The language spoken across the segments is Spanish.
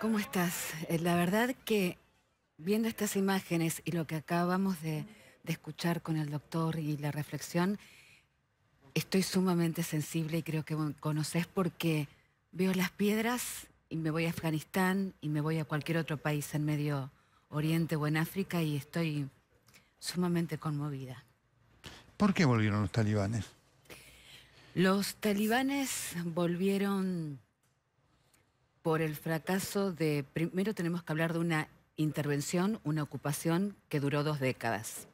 ¿Cómo estás? Eh, la verdad que viendo estas imágenes y lo que acabamos de, escuchar con el doctor y la reflexión, estoy sumamente sensible y creo que conoces porque veo las piedras y me voy a Afganistán y me voy a cualquier otro país en Medio Oriente o en África y estoy sumamente conmovida. ¿Por qué volvieron los talibanes? Los talibanes volvieron por el fracaso de... Primero tenemos que hablar de una intervención, una ocupación que duró dos décadas.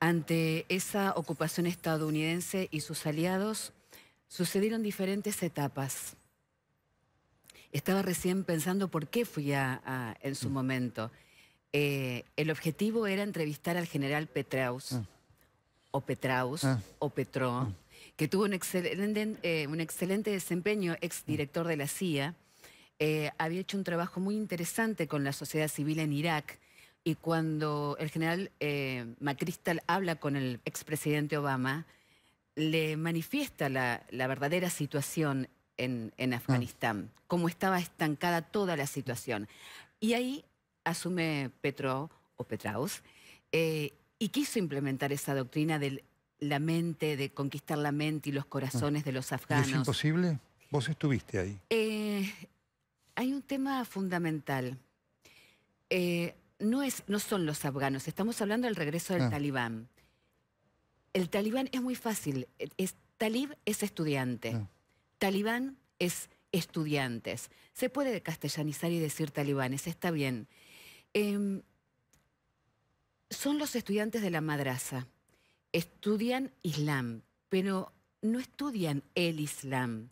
Ante esa ocupación estadounidense y sus aliados, sucedieron diferentes etapas. Estaba recién pensando por qué fui a, en su mm. momento. Eh, el objetivo era entrevistar al general Petraus, ah. o Petraus, ah. o Petro, ah que tuvo un excelente, eh, un excelente desempeño, exdirector de la CIA, eh, había hecho un trabajo muy interesante con la sociedad civil en Irak. Y cuando el general eh, Macristal habla con el expresidente Obama, le manifiesta la, verdadera situación en, Afganistán, ah. cómo estaba estancada toda la situación. Y ahí asume Petro o Petraus y quiso implementar esa doctrina del la mente, de conquistar la mente y los corazones de los afganos. ¿Es imposible? Vos estuviste ahí. Eh, hay un tema fundamental. Eh, no, es, no son los afganos, estamos hablando del regreso del ah. talibán. El talibán es muy fácil. talib es estudiante. Ah. Talibán es estudiantes. Se puede castellanizar y decir talibanes, está bien. Em, son los estudiantes de la madraza estudian Islam, pero no estudian el Islam.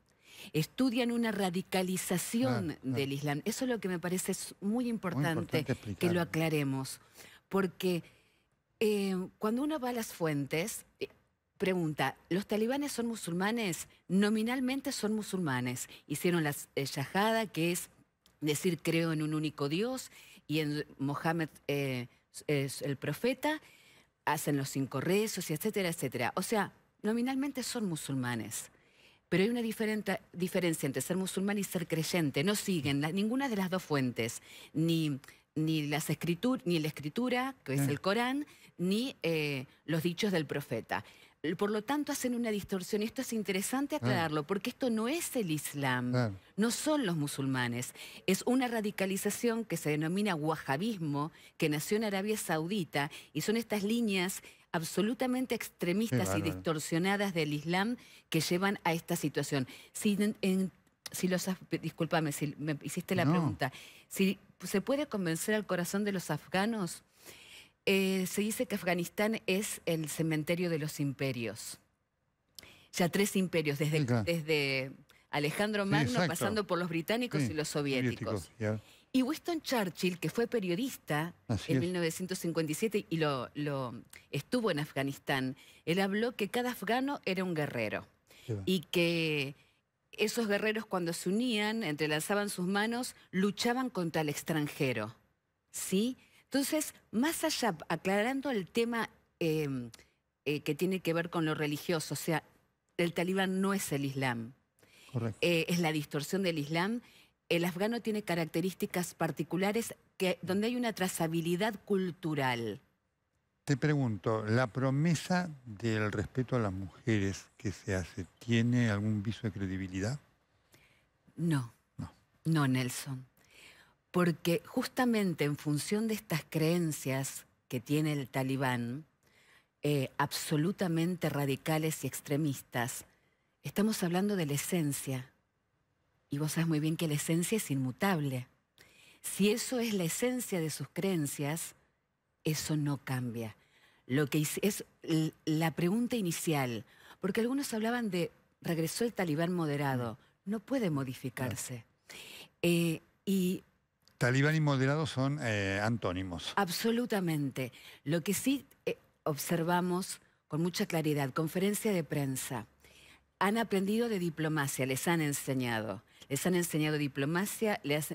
Estudian una radicalización del Islam. Eso es lo que me parece muy importante, que lo aclaremos. Porque eh, cuando uno va a las fuentes, eh, pregunta, ¿los talibanes son musulmanes? Nominalmente son musulmanes. Hicieron la eh, que es decir creo en un único Dios, y en Mohammed eh, es el profeta, hacen los cinco rezos y etcétera, etcétera. O sea, nominalmente son musulmanes. Pero hay una diferencia entre ser musulmán y ser creyente. No siguen ninguna de las dos fuentes, ni, ni, las escritur, ni la escritura, que es el Corán, ni eh, los dichos del profeta por lo tanto hacen una distorsión. Esto es interesante ah. aclararlo, porque esto no es el Islam, ah. no son los musulmanes. Es una radicalización que se denomina wahabismo, que nació en Arabia Saudita, y son estas líneas absolutamente extremistas y distorsionadas del Islam que llevan a esta situación. Si, si los, discúlpame si me hiciste la pregunta, si se puede convencer al corazón de los afganos eh, se dice que Afganistán es el cementerio de los imperios. Ya tres imperios, desde, Alejandro Magno, pasando por los británicos y los soviéticos. Y Winston Churchill, que fue periodista en 1957 y lo, estuvo en Afganistán, él habló que cada afgano era un guerrero y que esos guerreros cuando se unían, entrelazaban sus manos, luchaban contra el extranjero. ¿Sí? Entonces, más allá, aclarando el tema em, eh, que tiene que ver con lo religioso, o sea, el talibán no es el Islam, eh, es la distorsión del Islam. El afgano tiene características particulares que, donde hay una trazabilidad cultural. Te pregunto, ¿la promesa del respeto a las mujeres que se hace tiene algún viso de credibilidad? No, no Nelson porque justamente en función de estas creencias que tiene el talibán, eh, absolutamente radicales y extremistas, estamos hablando de la esencia. Y vos sabes muy bien que la esencia es inmutable. Si eso es la esencia de sus creencias, eso no cambia. Lo que es la pregunta inicial, porque algunos hablaban de regresó el talibán moderado, mm. no puede modificarse. Eh, y Talibán y moderado son eh, antónimos. Absolutamente. Lo que sí eh, observamos con mucha claridad, conferencia de prensa, han aprendido de diplomacia, les han enseñado. Les han enseñado diplomacia, les,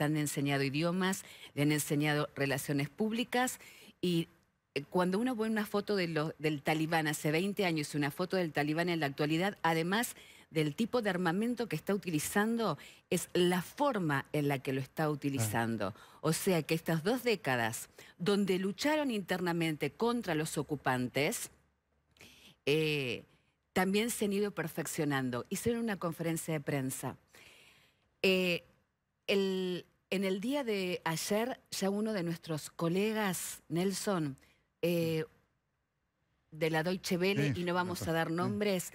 han enseñado idiomas, les han enseñado relaciones públicas y eh, cuando uno ve una foto del talibán hace 20 años y una foto del talibán en la actualidad, además del tipo de armamento que está utilizando es la forma en la que lo está utilizando. O sea que estas dos décadas donde lucharon internamente contra los ocupantes, eh, también se han ido perfeccionando. Hicieron una conferencia de prensa. Eh, en el día de ayer, ya uno de nuestros colegas, Nelson, eh, de la Deutsche Welle, y no vamos a dar nombres,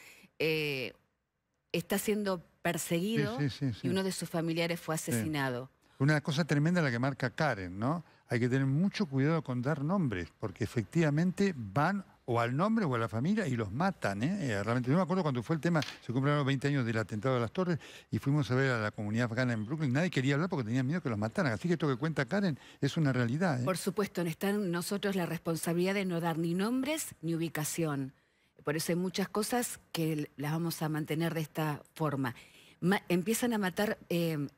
está siendo perseguido y uno de sus familiares fue asesinado. Una cosa tremenda la que marca Karen, ¿no? Hay que tener mucho cuidado con dar nombres, porque efectivamente van o al nombre o a la familia y los matan. ¿eh? eh realmente, yo me acuerdo cuando fue el tema, se cumplieron los 20 años del atentado de las Torres y fuimos a ver a la comunidad afgana en Brooklyn. Nadie quería hablar porque tenían miedo que los mataran. Así que esto que cuenta Karen es una realidad. ¿eh? Por supuesto, está en nosotros la responsabilidad de no dar ni nombres ni ubicación. Por eso hay muchas cosas que las vamos a mantener de esta forma. empiezan a matar, em,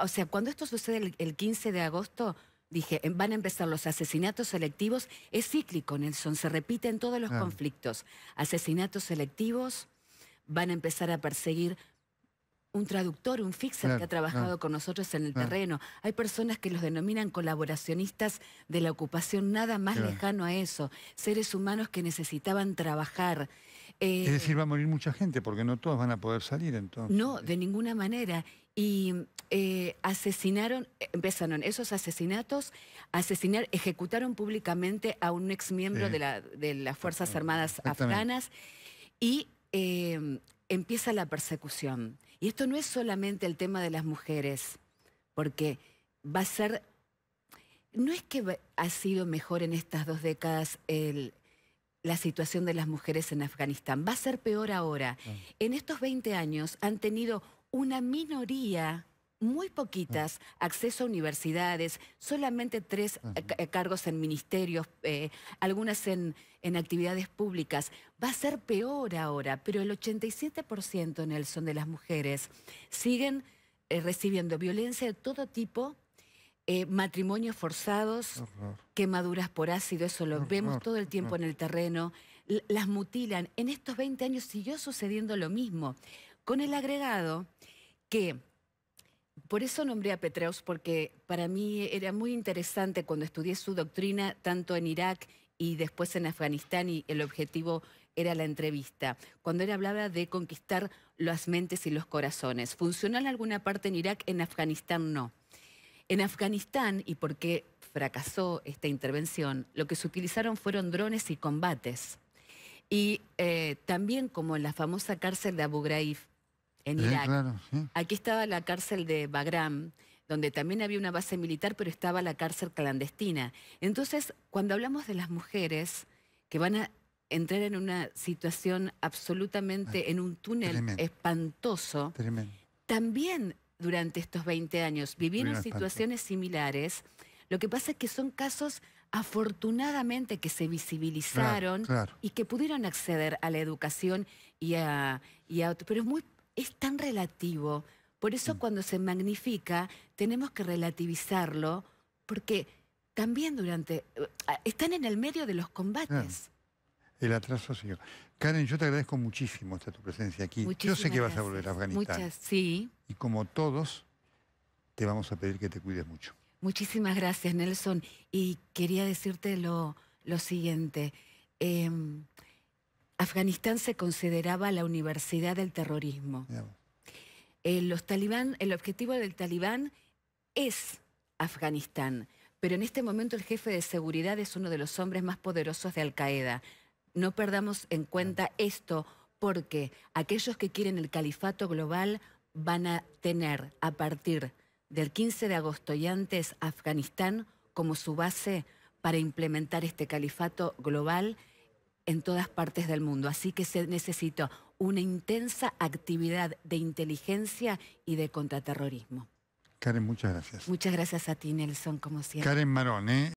o sea, cuando esto sucede el, 15 de agosto, dije, em, van a empezar los asesinatos selectivos. Es cíclico, Nelson, se repite en todos los conflictos. Asesinatos selectivos, van a empezar a perseguir un traductor, un fixer que ha trabajado con nosotros en el terreno. Hay personas que los denominan colaboracionistas de la ocupación, nada más lejano a eso. Seres humanos que necesitaban trabajar. es eh, decir, va a morir mucha gente porque no todos van a poder salir entonces. No, de ninguna manera. Y eh, asesinaron, empezaron esos asesinatos, asesinar, ejecutaron públicamente a un exmiembro miembro de, las Fuerzas Armadas afganas y eh, empieza la persecución. Y esto no es solamente el tema de las mujeres, porque va a ser... No es que ha sido mejor en estas dos décadas la situación de las mujeres en Afganistán, va a ser peor ahora. En estos 20 años han tenido una minoría muy poquitas, mm. acceso a universidades, solamente tres eh, eh, cargos en ministerios, eh, algunas en, actividades públicas. Va a ser peor ahora, pero el 87% Nelson de las mujeres siguen recibiendo violencia de todo tipo. matrimonios forzados, quemaduras por ácido, eso lo vemos todo el tiempo en el terreno, las mutilan. En estos 20 años siguió sucediendo lo mismo, con el agregado que por eso nombré a Petraus porque para mí era muy interesante cuando estudié su doctrina, tanto en Irak y después en Afganistán, y el objetivo era la entrevista, cuando él hablaba de conquistar las mentes y los corazones. ¿Funcionó en alguna parte en Irak? En Afganistán no. En Afganistán, y por qué fracasó esta intervención, lo que se utilizaron fueron drones y combates. Y eh, también como en la famosa cárcel de Abu Ghraib, en Aquí estaba la cárcel de Bagram, donde también había una base militar, pero estaba la cárcel clandestina. Entonces, cuando hablamos de las mujeres que van a entrar en una situación absolutamente, ah, en un túnel espantoso, también durante estos 20 años vivieron situaciones similares. Lo que pasa es que son casos afortunadamente que se visibilizaron y que pudieron acceder a la educación y a, y Pero es muy es tan relativo. Por eso mm. cuando se magnifica tenemos que relativizarlo porque también durante... Eh, están en el medio de los combates. el atraso sí. Karen, yo te agradezco muchísimo esta tu presencia aquí. yo sé que vas a volver a Afganistán. Muchas, sí. Y como todos, te vamos a pedir que te cuides mucho. Muchísimas gracias, Nelson. Y quería decirte lo, siguiente. Em, Afganistán se consideraba la universidad del terrorismo. Eh, los talibán, el objetivo del talibán es Afganistán, pero en este momento el jefe de seguridad es uno de los hombres más poderosos de Al-Qaeda. No perdamos en cuenta esto porque aquellos que quieren el califato global van a tener a partir del 15 de agosto y antes Afganistán como su base para implementar este califato global en todas partes del mundo. Así que se necesita una intensa actividad de inteligencia y de contraterrorismo. Karen, muchas gracias. Muchas gracias a ti, Nelson, como siempre. Karen Marón,